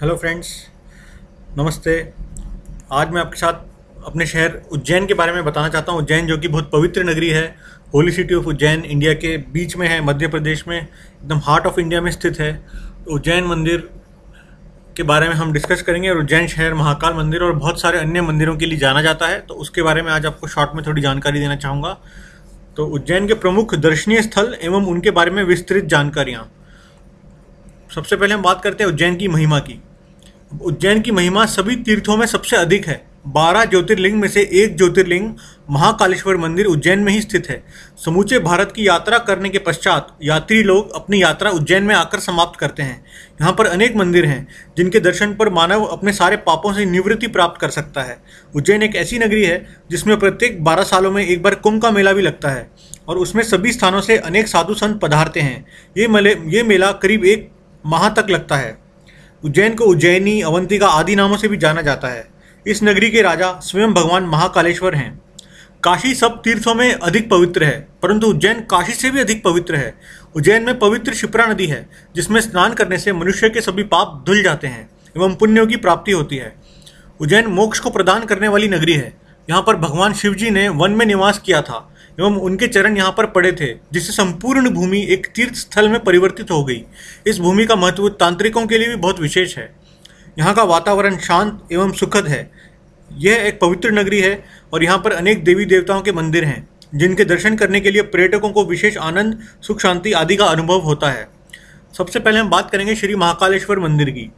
hello friends नमस्ते आज मैं आपके साथ अपने शहर उज्जैन के बारे में बताना चाहता हूँ उज्जैन जो कि बहुत पवित्र नगरी है holy city of Ujjain India के बीच में है मध्य प्रदेश में एकदम हार्ट ऑफ इंडिया में स्थित है तो उज्जैन मंदिर के बारे में हम डिस्कस करेंगे और उज्जैन शहर महाकाल मंदिर और बहुत सारे अन्य मंदिरों के लिए जाना जाता है तो उसके बारे में आज आपको शॉर्ट में थोड़ी जानकारी देना चाहूँगा तो उज्जैन के प्रमुख दर्शनीय स्थल एवं उनके बारे में विस्तृत जानकारियाँ सबसे पहले हम बात करते हैं उज्जैन की महिमा की उज्जैन की महिमा सभी तीर्थों में सबसे अधिक है बारह ज्योतिर्लिंग में से एक ज्योतिर्लिंग महाकालेश्वर मंदिर उज्जैन में ही स्थित है समूचे भारत की यात्रा करने के पश्चात यात्री लोग अपनी यात्रा उज्जैन में आकर समाप्त करते हैं यहाँ पर अनेक मंदिर हैं जिनके दर्शन पर मानव अपने सारे पापों से निवृत्ति प्राप्त कर सकता है उज्जैन एक ऐसी नगरी है जिसमें प्रत्येक बारह सालों में एक बार कुंभ का मेला भी लगता है और उसमें सभी स्थानों से अनेक साधु संत पधारते हैं ये मेले ये मेला करीब एक माह तक लगता है उज्जैन को उज्जैनी अवंतिका आदि नामों से भी जाना जाता है इस नगरी के राजा स्वयं भगवान महाकालेश्वर हैं काशी सब तीर्थों में अधिक पवित्र है परंतु उज्जैन काशी से भी अधिक पवित्र है उज्जैन में पवित्र शिप्रा नदी है जिसमें स्नान करने से मनुष्य के सभी पाप धुल जाते हैं एवं पुण्यों की प्राप्ति होती है उज्जैन मोक्ष को प्रदान करने वाली नगरी है यहाँ पर भगवान शिव जी ने वन में निवास किया था एवं उनके चरण यहाँ पर पड़े थे जिससे संपूर्ण भूमि एक तीर्थ स्थल में परिवर्तित हो गई इस भूमि का महत्व तांत्रिकों के लिए भी बहुत विशेष है यहाँ का वातावरण शांत एवं सुखद है यह एक पवित्र नगरी है और यहाँ पर अनेक देवी देवताओं के मंदिर हैं जिनके दर्शन करने के लिए पर्यटकों को विशेष आनंद सुख शांति आदि का अनुभव होता है सबसे पहले हम बात करेंगे श्री महाकालेश्वर मंदिर की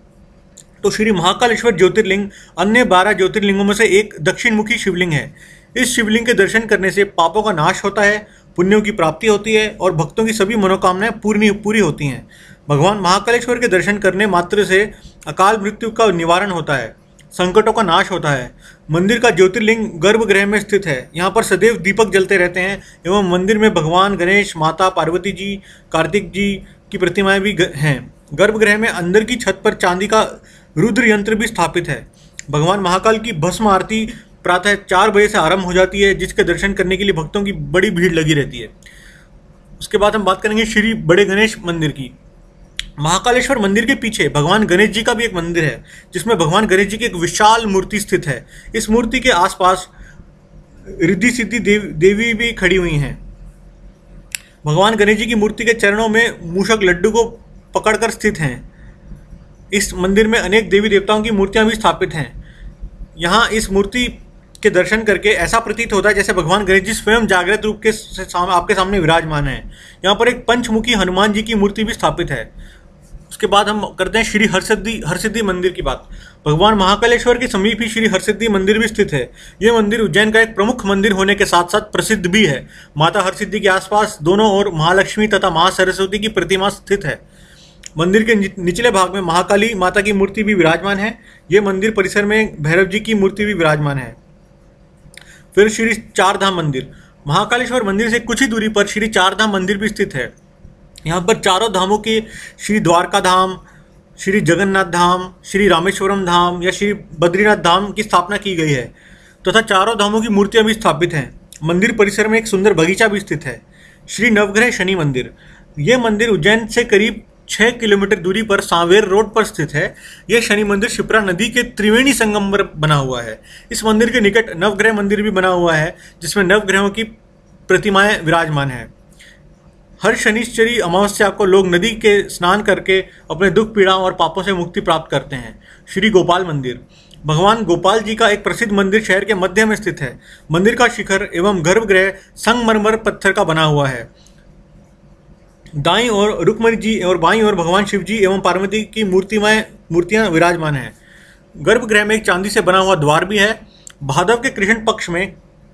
तो श्री महाकालेश्वर ज्योतिर्लिंग अन्य बारह ज्योतिर्लिंगों में से एक दक्षिणमुखी शिवलिंग है इस शिवलिंग के दर्शन करने से पापों का नाश होता है पुण्यों की प्राप्ति होती है और भक्तों की सभी मनोकामनाएं पूरी पूरी होती हैं भगवान महाकालेश्वर के दर्शन करने मात्र से अकाल मृत्यु का निवारण होता है संकटों का नाश होता है मंदिर का ज्योतिर्लिंग गर्भगृह में स्थित है यहाँ पर सदैव दीपक जलते रहते हैं एवं मंदिर में भगवान गणेश माता पार्वती जी कार्तिक जी की प्रतिमाएं भी हैं गर्भगृह में अंदर की छत पर चांदी का रुद्र यंत्र भी स्थापित है भगवान महाकाल की भस्म आरती प्रातः चार बजे से आरंभ हो जाती है जिसके दर्शन करने के लिए भक्तों की बड़ी भीड़ लगी रहती है उसके बाद हम बात करेंगे श्री बड़े गणेश मंदिर की महाकालेश्वर मंदिर के पीछे भगवान गणेश जी का भी एक मंदिर है जिसमें भगवान गणेश जी की एक विशाल मूर्ति स्थित है इस मूर्ति के आसपास रिद्धि सिद्धि देव, देवी भी खड़ी हुई हैं भगवान गणेश जी की मूर्ति के चरणों में मूषक लड्डू को पकड़कर स्थित हैं इस मंदिर में अनेक देवी देवताओं की मूर्तियां भी स्थापित हैं यहाँ इस मूर्ति के दर्शन करके ऐसा प्रतीत होता है जैसे भगवान गणेश जी स्वयं जागृत रूप के साम, आपके सामने विराजमान है यहाँ पर एक पंचमुखी हनुमान जी की मूर्ति भी स्थापित है उसके बाद हम करते हैं श्री हरसिद्धि हरसिद्धि मंदिर की बात भगवान महाकालेश्वर के समीप ही श्री हरसिद्धि मंदिर भी स्थित है यह मंदिर उज्जैन का एक प्रमुख मंदिर होने के साथ साथ प्रसिद्ध भी है माता हरसिद्धि के आसपास दोनों ओर महालक्ष्मी तथा महा सरस्वती की प्रतिमा स्थित है मंदिर के निचले भाग में महाकाली माता की मूर्ति भी विराजमान है ये मंदिर परिसर में भैरव जी की मूर्ति भी विराजमान है फिर श्री चारधाम मंदिर महाकालेश्वर मंदिर से कुछ ही दूरी पर श्री चारधाम मंदिर भी स्थित है यहाँ पर चारों धामों की श्री द्वारका धाम श्री जगन्नाथ धाम श्री रामेश्वरम धाम या श्री बद्रीनाथ धाम की स्थापना की गई है तथा तो चारों धामों की मूर्तियाँ भी स्थापित हैं मंदिर परिसर में एक सुंदर बगीचा भी स्थित है श्री नवग्रह शनि मंदिर ये मंदिर उज्जैन से करीब छः किलोमीटर दूरी पर सांवेर रोड पर स्थित है यह शनि मंदिर शिप्रा नदी के त्रिवेणी संगम पर बना हुआ है इस मंदिर के निकट नवग्रह मंदिर भी बना हुआ है जिसमें नवग्रहों की प्रतिमाएं विराजमान हैं हर शनिश्चरी अमावस्या को लोग नदी के स्नान करके अपने दुख पीड़ाओं और पापों से मुक्ति प्राप्त करते हैं श्री गोपाल मंदिर भगवान गोपाल जी का एक प्रसिद्ध मंदिर शहर के मध्य में स्थित है मंदिर का शिखर एवं गर्भगृह संगमरमर पत्थर का बना हुआ है दाई और रुक्मणी जी और बाई और भगवान शिव जी एवं पार्वती की मूर्तिमय मूर्तियां विराजमान हैं गर्भगृह में एक चांदी से बना हुआ द्वार भी है भादव के कृष्ण पक्ष में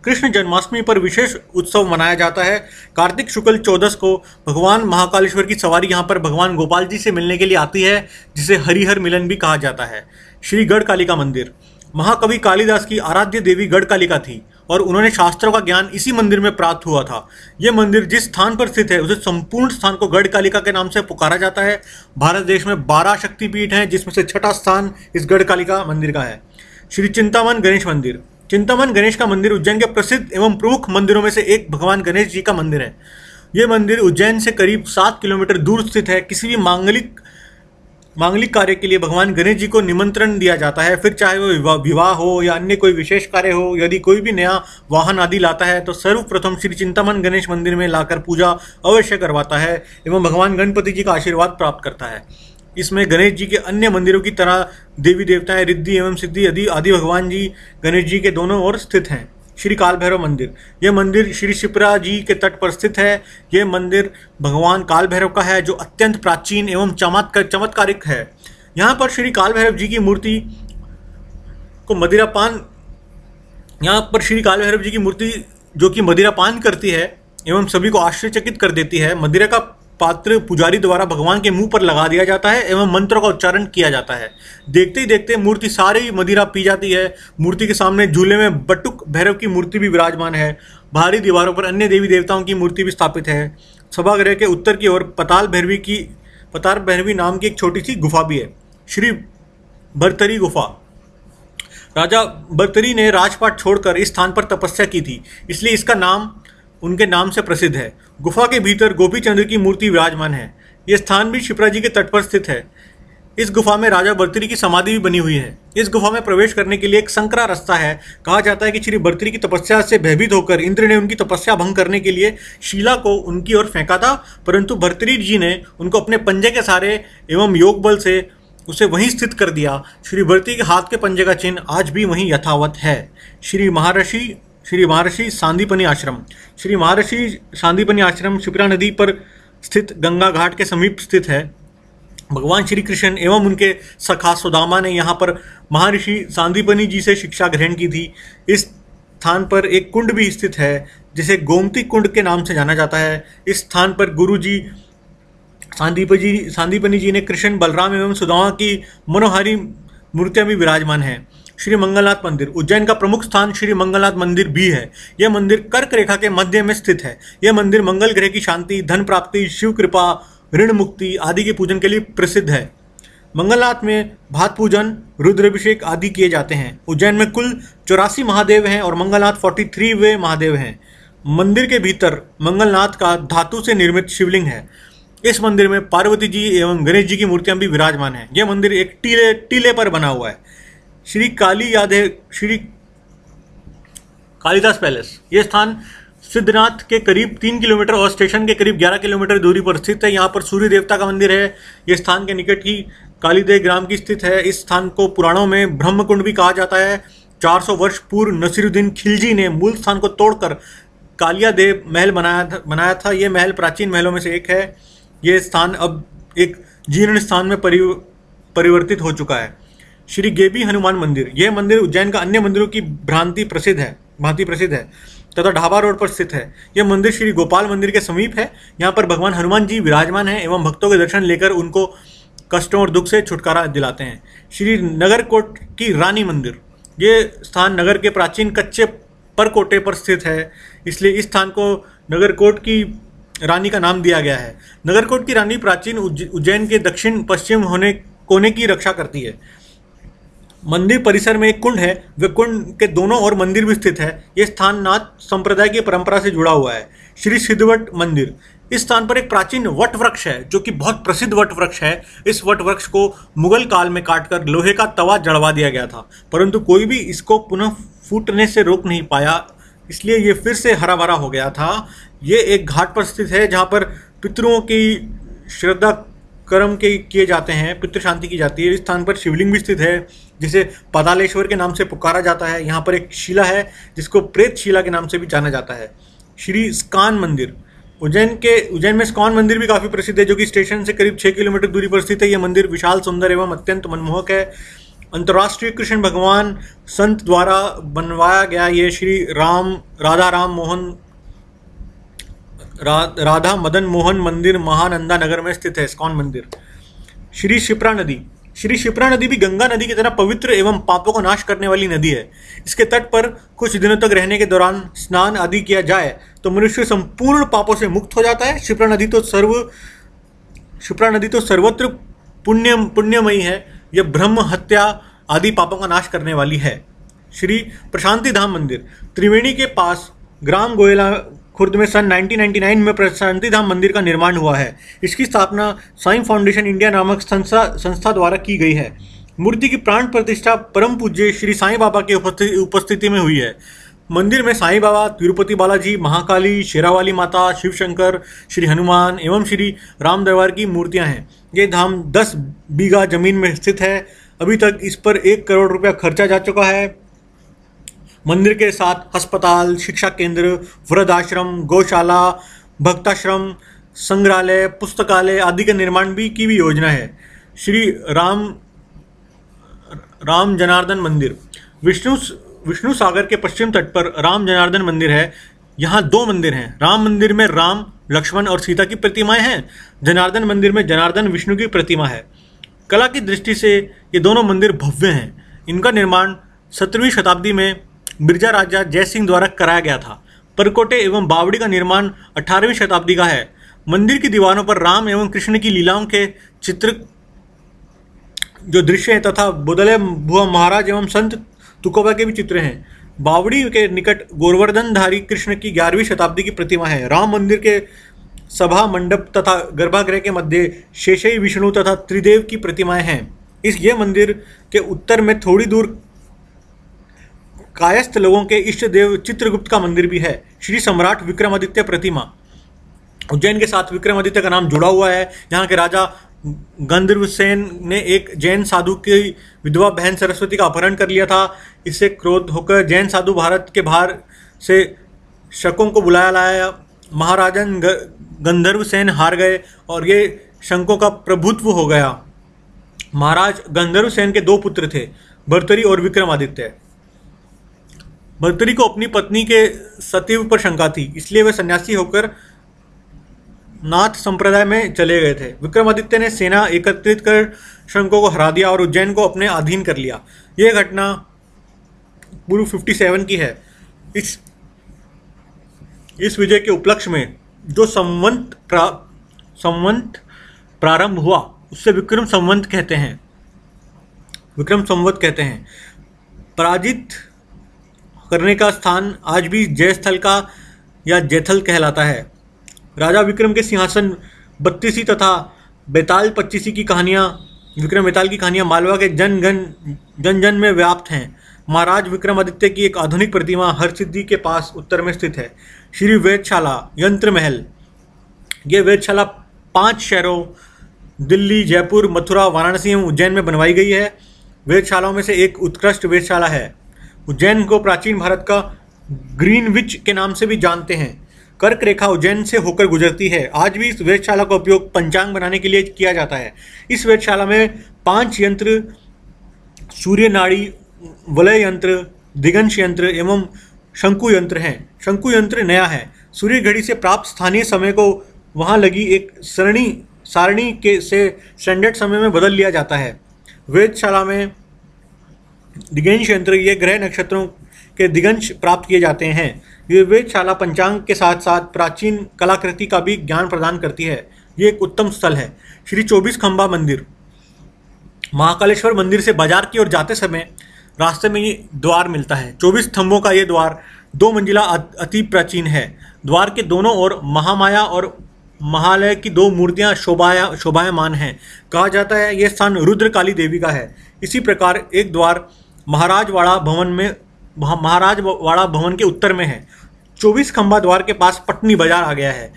कृष्ण जन्माष्टमी पर विशेष उत्सव मनाया जाता है कार्तिक शुक्ल चौदस को भगवान महाकालेश्वर की सवारी यहाँ पर भगवान गोपाल जी से मिलने के लिए आती है जिसे हरिहर मिलन भी कहा जाता है श्री गढ़ कालिका मंदिर महाकवि कालिदास की आराध्य देवी गढ़ कालिका थी और उन्होंने शास्त्रों का ज्ञान इसी मंदिर में प्राप्त हुआ था यह मंदिर जिस स्थान पर स्थित है उसे संपूर्ण स्थान को गढ़ कालिका के नाम से पुकारा जाता है भारत देश में बारह शक्तिपीठ हैं जिसमें से छठा स्थान इस गढ़ कालिका मंदिर का है श्री चिंतामन गणेश मंदिर चिंतामन गणेश का मंदिर उज्जैन के प्रसिद्ध एवं प्रमुख मंदिरों में से एक भगवान गणेश जी का मंदिर है ये मंदिर उज्जैन से करीब सात किलोमीटर दूर स्थित है किसी भी मांगलिक मांगलिक कार्य के लिए भगवान गणेश जी को निमंत्रण दिया जाता है फिर चाहे वो विवाह हो या अन्य कोई विशेष कार्य हो यदि कोई भी नया वाहन आदि लाता है तो सर्वप्रथम श्री चिंतामन गणेश मंदिर में लाकर पूजा अवश्य करवाता है एवं भगवान गणपति जी का आशीर्वाद प्राप्त करता है इसमें गणेश जी के अन्य मंदिरों की तरह देवी देवताएं रिद्धि एवं सिद्धि आदि आदि भगवान जी गणेश जी के दोनों ओर स्थित हैं श्री काल भैरव मंदिर यह मंदिर श्री शिप्रा जी के तट पर स्थित है यह मंदिर भगवान काल भैरव का है जो अत्यंत प्राचीन एवं चमत्कार चमत्कारिक है यहाँ पर श्री काल भैरव जी की मूर्ति को मदिरा पान यहाँ पर श्री काल भैरव जी की मूर्ति जो कि मदिरा पान करती है एवं सभी को आश्चर्यचकित कर देती है मदिरा का पात्र पुजारी द्वारा भगवान के मुंह पर लगा दिया जाता है एवं मंत्रों का उच्चारण किया जाता है देखते ही देखते मूर्ति सारी मदिरा पी जाती है मूर्ति के सामने झूले में बटुक भैरव की मूर्ति भी विराजमान है भारी दीवारों पर अन्य देवी देवताओं की मूर्ति भी स्थापित है सभागृह के उत्तर की ओर पताल भैरवी की पताल भैरवी नाम की एक छोटी सी गुफा भी है श्री भरतरी गुफा राजा भरतरी ने राजपाट छोड़कर इस स्थान पर तपस्या की थी इसलिए इसका नाम उनके नाम से प्रसिद्ध है गुफा के भीतर गोपी चंद्र की मूर्ति विराजमान है यह स्थान भी शिप्रा जी के तट पर स्थित है इस गुफा में राजा बर्तरी की समाधि भी बनी हुई है इस गुफा में प्रवेश करने के लिए एक संकरा रास्ता है कहा जाता है कि श्री बर्तरी की तपस्या से भयभीत होकर इंद्र ने उनकी तपस्या भंग करने के लिए शीला को उनकी ओर फेंका था परंतु भर्तरी जी ने उनको अपने पंजे के सहारे एवं योग बल से उसे वहीं स्थित कर दिया श्री भर्ती के हाथ के पंजे का चिन्ह आज भी वहीं यथावत है श्री महर्षि श्री महर्षि सांदीपनी आश्रम श्री महर्षि सांदीपनी आश्रम शिप्रा नदी पर स्थित गंगा घाट के समीप स्थित है भगवान श्री कृष्ण एवं उनके सखा सुदामा ने यहाँ पर महर्षि सांदीपनी जी से शिक्षा ग्रहण की थी इस स्थान पर एक कुंड भी स्थित है जिसे गोमती कुंड के नाम से जाना जाता है इस स्थान पर गुरु जी सांदीप जी सांदीपनी जी ने कृष्ण बलराम एवं सुदामा की मनोहारी मूर्तियाँ भी विराजमान हैं श्री मंगलनाथ मंदिर उज्जैन का प्रमुख स्थान श्री मंगलनाथ मंदिर भी है यह मंदिर कर्क रेखा के मध्य में स्थित है यह मंदिर मंगल ग्रह की शांति धन प्राप्ति शिव कृपा ऋण मुक्ति आदि के पूजन के लिए प्रसिद्ध है मंगलनाथ में भात पूजन रुद्राभिषेक आदि किए जाते हैं उज्जैन में कुल चौरासी महादेव हैं और मंगलनाथ फोर्टी थ्री वे महादेव हैं मंदिर के भीतर मंगलनाथ का धातु से निर्मित शिवलिंग है इस मंदिर में पार्वती जी एवं गणेश जी की मूर्तियां भी विराजमान हैं यह मंदिर एक टीले टीले पर बना हुआ है श्री काली यादव श्री कालिदास पैलेस ये स्थान सिद्धनाथ के करीब तीन किलोमीटर और स्टेशन के करीब ग्यारह किलोमीटर दूरी पर स्थित है यहाँ पर सूर्य देवता का मंदिर है ये स्थान के निकट ही कालीदेव ग्राम की स्थित है इस स्थान को पुराणों में ब्रह्मकुंड भी कहा जाता है 400 वर्ष पूर्व नसीरुद्दीन खिलजी ने मूल स्थान को तोड़कर कालिया देव महल बनाया था बनाया था ये महल प्राचीन महलों में से एक है ये स्थान अब एक जीर्ण स्थान में परिव परिवर्तित हो चुका है श्री गेबी हनुमान मंदिर यह मंदिर उज्जैन का अन्य मंदिरों की भ्रांति प्रसिद्ध है भांति प्रसिद्ध है तथा ढाबा रोड पर स्थित है यह मंदिर श्री गोपाल मंदिर के समीप है यहाँ पर भगवान हनुमान जी विराजमान है एवं भक्तों के दर्शन लेकर उनको कष्टों और दुख से छुटकारा दिलाते हैं श्री नगरकोट की रानी मंदिर ये स्थान नगर के प्राचीन कच्चे पर कोटे पर स्थित है इसलिए इस स्थान को नगरकोट की रानी का नाम दिया गया है नगरकोट की रानी प्राचीन उज्जैन के दक्षिण पश्चिम होने कोने की रक्षा करती है मंदिर परिसर में एक कुंड है वे कुंड के दोनों ओर मंदिर भी स्थित है ये स्थान नाथ संप्रदाय की परंपरा से जुड़ा हुआ है श्री सिद्धवट मंदिर इस स्थान पर एक प्राचीन वट वृक्ष है जो कि बहुत प्रसिद्ध वट वृक्ष है इस वट वृक्ष को मुगल काल में काटकर लोहे का तवा जड़वा दिया गया था परंतु कोई भी इसको पुनः फूटने से रोक नहीं पाया इसलिए ये फिर से हरा भरा हो गया था ये एक घाट पर स्थित है जहाँ पर पितरों की श्रद्धा कर्म के किए जाते हैं पितृ शांति की जाती है इस स्थान पर शिवलिंग भी स्थित है जिसे पदालेश्वर के नाम से पुकारा जाता है यहाँ पर एक शिला है जिसको प्रेत शिला के नाम से भी जाना जाता है श्री स्कान मंदिर उज्जैन के उज्जैन में स्कॉन मंदिर भी काफ़ी प्रसिद्ध है जो कि स्टेशन से करीब छः किलोमीटर दूरी पर स्थित है यह मंदिर विशाल सुंदर एवं अत्यंत मनमोहक है अंतर्राष्ट्रीय कृष्ण भगवान संत द्वारा बनवाया गया ये श्री राम राधा राम मोहन रा, राधा मदन मोहन मंदिर महानंदा नगर में स्थित है स्कॉन मंदिर श्री शिप्रा नदी श्री शिप्रा नदी भी गंगा नदी की तरह पवित्र एवं पापों का नाश करने वाली नदी है इसके तट पर कुछ दिनों तक रहने के दौरान स्नान आदि किया जाए तो मनुष्य संपूर्ण पापों से मुक्त हो जाता है शिप्रा नदी तो सर्व शिप्रा नदी तो सर्वत्र पुण्य पुण्यमयी है यह ब्रह्म हत्या आदि पापों का नाश करने वाली है श्री प्रशांति धाम मंदिर त्रिवेणी के पास ग्राम गोयला खुर्द में सन 1999 में प्रशांति धाम मंदिर का निर्माण हुआ है इसकी स्थापना साई फाउंडेशन इंडिया नामक संस्था संस्था द्वारा की गई है मूर्ति की प्राण प्रतिष्ठा परम पूज्य श्री साईं बाबा की उपस्थिति में हुई है मंदिर में साईं बाबा तिरुपति बालाजी महाकाली शेरावाली माता शिव शंकर श्री हनुमान एवं श्री राम दरबार की मूर्तियां हैं ये धाम 10 बीघा जमीन में स्थित है अभी तक इस पर एक करोड़ रुपया खर्चा जा चुका है मंदिर के साथ अस्पताल शिक्षा केंद्र वृद्धाश्रम गौशाला भक्ताश्रम संग्रहालय पुस्तकालय आदि का निर्माण भी की भी योजना है श्री राम राम जनार्दन मंदिर विष्णु विष्णु सागर के पश्चिम तट पर राम जनार्दन मंदिर है यहाँ दो मंदिर हैं राम मंदिर में राम लक्ष्मण और सीता की प्रतिमाएं हैं जनार्दन मंदिर में जनार्दन विष्णु की प्रतिमा है कला की दृष्टि से ये दोनों मंदिर भव्य हैं इनका निर्माण सत्रहवीं शताब्दी में मिर्जा राजा जय सिंह द्वारा कराया गया था परकोटे एवं बावड़ी का निर्माण 18वीं शताब्दी का है मंदिर की दीवारों पर राम एवं कृष्ण की लीलाओं के चित्र जो दृश्य हैं तथा बुदले भुआ महाराज एवं संत तुकोबा के भी चित्र हैं बावड़ी के निकट गोवर्धनधारी कृष्ण की ग्यारहवीं शताब्दी की प्रतिमा है राम मंदिर के सभा मंडप तथा गर्भागृह के मध्य शेषई विष्णु तथा त्रिदेव की प्रतिमाएं हैं इस ये मंदिर के उत्तर में थोड़ी दूर कायस्थ लोगों के इष्ट देव चित्रगुप्त का मंदिर भी है श्री सम्राट विक्रमादित्य प्रतिमा उज्जैन के साथ विक्रमादित्य का नाम जुड़ा हुआ है यहाँ के राजा गंधर्वसेन ने एक जैन साधु की विधवा बहन सरस्वती का अपहरण कर लिया था इससे क्रोध होकर जैन साधु भारत के बाहर से शकों को बुलाया लाया महाराजन गंधर्व सेन हार गए और ये शंकों का प्रभुत्व हो गया महाराज गंधर्व सेन के दो पुत्र थे भर्तरी और विक्रमादित्य भर्तरी को अपनी पत्नी के सतीव पर शंका थी इसलिए वे सन्यासी होकर नाथ संप्रदाय में चले गए थे विक्रमादित्य ने सेना एकत्रित कर शंकों को हरा दिया और उज्जैन को अपने अधीन कर लिया यह घटना पूर्व 57 की है इस इस विजय के उपलक्ष्य में जो संवंत प्रा संवंत प्रारंभ हुआ उससे विक्रम संवंत कहते हैं विक्रम संवत कहते हैं पराजित करने का स्थान आज भी जयस्थल का या जैथल कहलाता है राजा विक्रम के सिंहासन बत्तीसी तथा बेताल पच्चीसी की कहानियाँ विक्रम बेताल की कहानियाँ मालवा के जन गन जन जन में व्याप्त हैं महाराज विक्रमादित्य की एक आधुनिक प्रतिमा हर सिद्धि के पास उत्तर में स्थित है श्री वेदशाला यंत्र महल ये वेदशाला पांच शहरों दिल्ली जयपुर मथुरा वाराणसी एवं उज्जैन में बनवाई गई है वेदशालाओं में से एक उत्कृष्ट वेदशाला है उज्जैन को प्राचीन भारत का ग्रीनविच के नाम से भी जानते हैं कर्क रेखा उज्जैन से होकर गुजरती है आज भी इस वेधशाला का उपयोग पंचांग बनाने के लिए किया जाता है इस वेधशाला में पांच यंत्र सूर्य नाड़ी वलय यंत्र दिगंश यंत्र एवं शंकु यंत्र हैं शंकु यंत्र नया है सूर्य घड़ी से प्राप्त स्थानीय समय को वहाँ लगी एक सरणी सारणी के से स्टैंडर्ड समय में बदल लिया जाता है वेधशाला में दिगंश यंत्र ये ग्रह नक्षत्रों के दिगंश प्राप्त किए जाते हैं ये वेदशाला पंचांग के साथ साथ प्राचीन कलाकृति का भी ज्ञान प्रदान करती है ये एक उत्तम स्थल है श्री चौबीस खंबा मंदिर महाकालेश्वर मंदिर से बाजार की ओर जाते समय रास्ते में ये द्वार मिलता है चौबीस स्तंभों का ये द्वार दो मंजिला अति प्राचीन है द्वार के दोनों ओर महामाया और महालय की दो मूर्तियां शोभाया शोभायमान हैं कहा जाता है यह स्थान रुद्रकाली देवी का है इसी प्रकार एक द्वार महाराजवाड़ा भवन में महाराजवाड़ा भवन के उत्तर में है चौबीस खंबा द्वार के पास पटनी बाजार आ गया है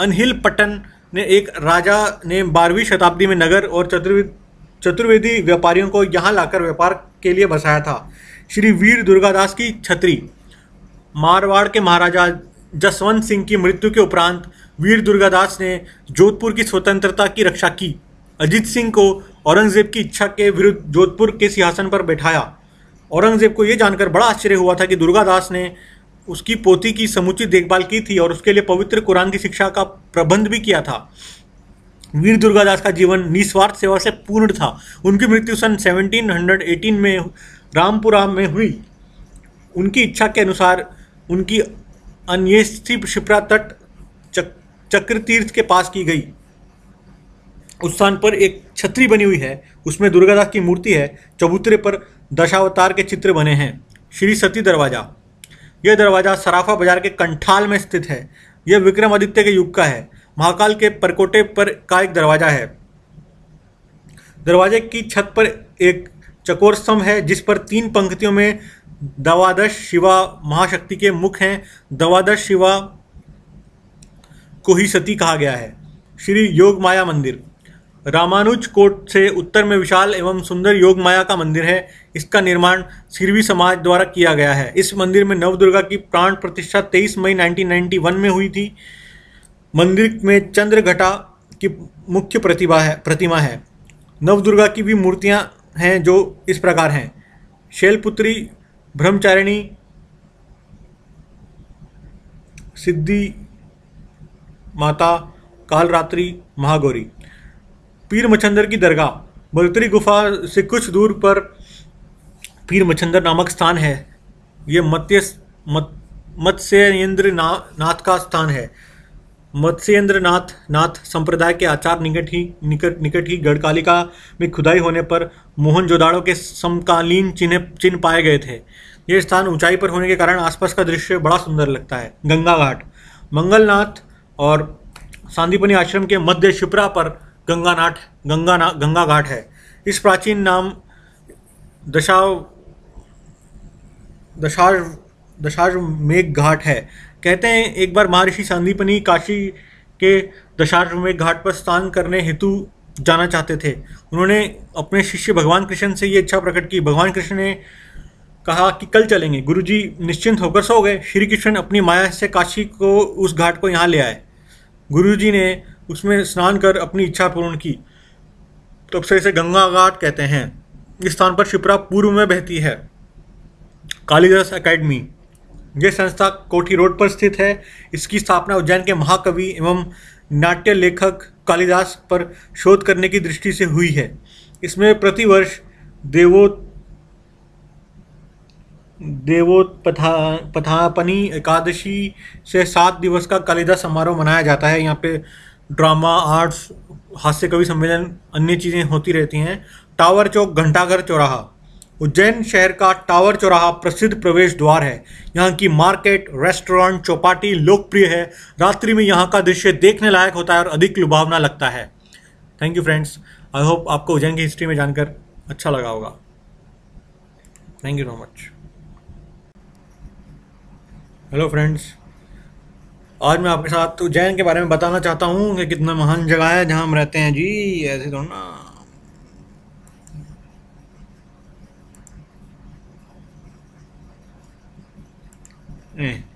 अनहिल पटन ने एक राजा ने बारहवीं शताब्दी में नगर और चतुर्वेद चतुर्वेदी व्यापारियों को यहाँ लाकर व्यापार के लिए बसाया था श्री वीर दुर्गादास की छतरी मारवाड़ के महाराजा जसवंत सिंह की मृत्यु के उपरांत वीर दुर्गादास ने जोधपुर की स्वतंत्रता की रक्षा की अजीत सिंह को औरंगजेब की इच्छा के विरुद्ध जोधपुर के सिंहासन पर बैठाया औरंगजेब को यह जानकर बड़ा आश्चर्य हुआ था कि दुर्गादास ने उसकी पोती की समुचित देखभाल की थी और उसके लिए पवित्र कुरान की शिक्षा का प्रबंध भी किया था वीर दुर्गादास का जीवन निस्वार्थ सेवा से पूर्ण था उनकी मृत्यु सन 1718 में रामपुरा में हुई उनकी इच्छा के अनुसार उनकी अन्य शिप्रा तट चक, चक्र तीर्थ के पास की गई उस स्थान पर एक छतरी बनी हुई है उसमें दुर्गादास की मूर्ति है चबूतरे पर दशावतार के चित्र बने हैं श्री सती दरवाज़ा यह दरवाज़ा सराफा बाजार के कंठाल में स्थित है यह विक्रमादित्य के युग का है महाकाल के परकोटे पर का एक दरवाज़ा है दरवाजे की छत पर एक चकोर स्तंभ है जिस पर तीन पंक्तियों में दवादश शिवा महाशक्ति के मुख हैं दवादश शिवा को ही सती कहा गया है श्री योग माया मंदिर रामानुज कोट से उत्तर में विशाल एवं सुंदर योग माया का मंदिर है इसका निर्माण सिरवी समाज द्वारा किया गया है इस मंदिर में नवदुर्गा की प्राण प्रतिष्ठा 23 मई 1991 में हुई थी मंदिर में चंद्रघटा की मुख्य प्रतिभा है प्रतिमा है नवदुर्गा की भी मूर्तियां हैं जो इस प्रकार हैं शैलपुत्री ब्रह्मचारिणी सिद्धि माता कालरात्रि महागौरी पीर मच्छंदर की दरगाह बलतरी गुफा से कुछ दूर पर पीर मच्छंदर नामक स्थान है ये मत्स्य मत मत्स्येंद्र ना, नाथ का स्थान है मत्स्येंद्र नाथ नाथ संप्रदाय के आचार निकट ही निकट निकट ही गढ़कालिका में खुदाई होने पर मोहन जोदाड़ो के समकालीन चिन्ह चिन्ह पाए गए थे यह स्थान ऊंचाई पर होने के कारण आसपास का दृश्य बड़ा सुंदर लगता है गंगा घाट मंगलनाथ और सांदीपनी आश्रम के मध्य शिप्रा पर गंगा नाट गंगा ना गंगा घाट है इस प्राचीन नाम दशा दशार दशार मेघ घाट है कहते हैं एक बार महर्षि संदीपनी काशी के मेघ घाट पर स्नान करने हेतु जाना चाहते थे उन्होंने अपने शिष्य भगवान कृष्ण से ये इच्छा प्रकट की भगवान कृष्ण ने कहा कि कल चलेंगे गुरुजी निश्चिंत होकर सो गए श्री कृष्ण अपनी माया से काशी को उस घाट को यहाँ ले आए गुरुजी ने उसमें स्नान कर अपनी इच्छा पूर्ण की तब तो से इसे गंगा घाट कहते हैं इस स्थान पर शिप्रा पूर्व में बहती है कालिदास एकेडमी यह संस्था कोठी रोड पर स्थित है इसकी स्थापना उज्जैन के महाकवि एवं नाट्य लेखक कालिदास पर शोध करने की दृष्टि से हुई है इसमें प्रतिवर्ष देवो देवोत्पथा पथापनी एकादशी से सात दिवस का कालिदास समारोह मनाया जाता है यहाँ पे ड्रामा आर्ट्स हास्य कवि सम्मेलन अन्य चीज़ें होती रहती हैं टावर चौक घंटाघर चौराहा उज्जैन शहर का टावर चौराहा प्रसिद्ध प्रवेश द्वार है यहाँ की मार्केट रेस्टोरेंट चौपाटी लोकप्रिय है रात्रि में यहाँ का दृश्य देखने लायक होता है और अधिक लुभावना लगता है thank you friends I hope आपको उज्जैन की हिस्ट्री में जानकर अच्छा लगा होगा thank you so much hello friends आज मैं आपके साथ उज्जैन के बारे में बताना चाहता हूँ कि कितना महान जगह है जहाँ हम रहते हैं जी ऐसे थोड़ा तो ना नहीं